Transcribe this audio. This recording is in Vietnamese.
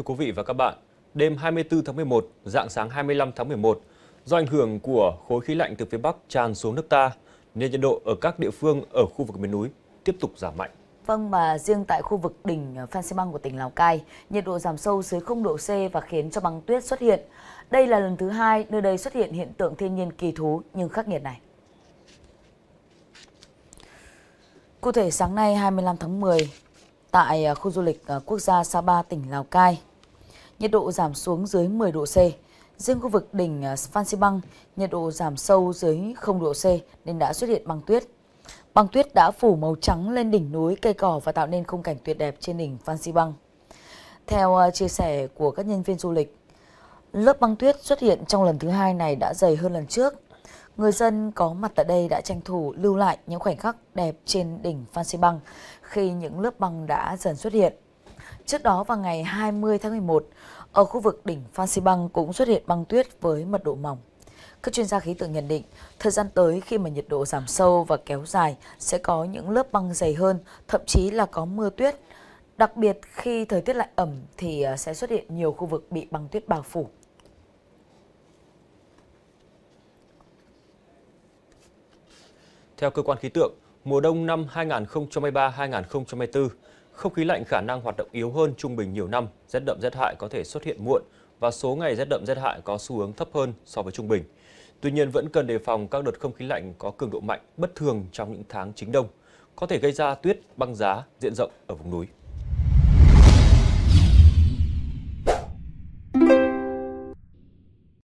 Thưa quý vị và các bạn, đêm 24 tháng 11, dạng sáng 25 tháng 11, do ảnh hưởng của khối khí lạnh từ phía Bắc tràn xuống nước ta, nên nhiệt độ ở các địa phương ở khu vực miền núi tiếp tục giảm mạnh. Vâng, mà riêng tại khu vực đỉnh Phan Xipang của tỉnh Lào Cai, nhiệt độ giảm sâu dưới 0 độ C và khiến cho băng tuyết xuất hiện. Đây là lần thứ hai nơi đây xuất hiện hiện tượng thiên nhiên kỳ thú nhưng khắc nghiệt này. Cụ thể sáng nay 25 tháng 10, tại à, khu du lịch à, quốc gia Sapa, tỉnh Lào Cai, nhiệt độ giảm xuống dưới 10 độ C. Riêng khu vực đỉnh à, Phan Xi Băng, nhiệt độ giảm sâu dưới 0 độ C nên đã xuất hiện băng tuyết. Băng tuyết đã phủ màu trắng lên đỉnh núi, cây cỏ và tạo nên khung cảnh tuyệt đẹp trên đỉnh Phan Xi Băng. Theo à, chia sẻ của các nhân viên du lịch, lớp băng tuyết xuất hiện trong lần thứ hai này đã dày hơn lần trước. Người dân có mặt tại đây đã tranh thủ lưu lại những khoảnh khắc đẹp trên đỉnh Phan Xi Băng khi những lớp băng đã dần xuất hiện. Trước đó vào ngày 20 tháng 11, ở khu vực đỉnh Phan Xi cũng xuất hiện băng tuyết với mật độ mỏng. Các chuyên gia khí tượng nhận định, thời gian tới khi mà nhiệt độ giảm sâu và kéo dài sẽ có những lớp băng dày hơn, thậm chí là có mưa tuyết. Đặc biệt khi thời tiết lại ẩm thì à, sẽ xuất hiện nhiều khu vực bị băng tuyết bao phủ. Theo cơ quan khí tượng, mùa đông năm 2023-2024 không khí lạnh khả năng hoạt động yếu hơn trung bình nhiều năm, rét đậm rét hại có thể xuất hiện muộn và số ngày rét đậm rét hại có xu hướng thấp hơn so với trung bình. Tuy nhiên vẫn cần đề phòng các đợt không khí lạnh có cường độ mạnh bất thường trong những tháng chính đông, có thể gây ra tuyết, băng giá diện rộng ở vùng núi.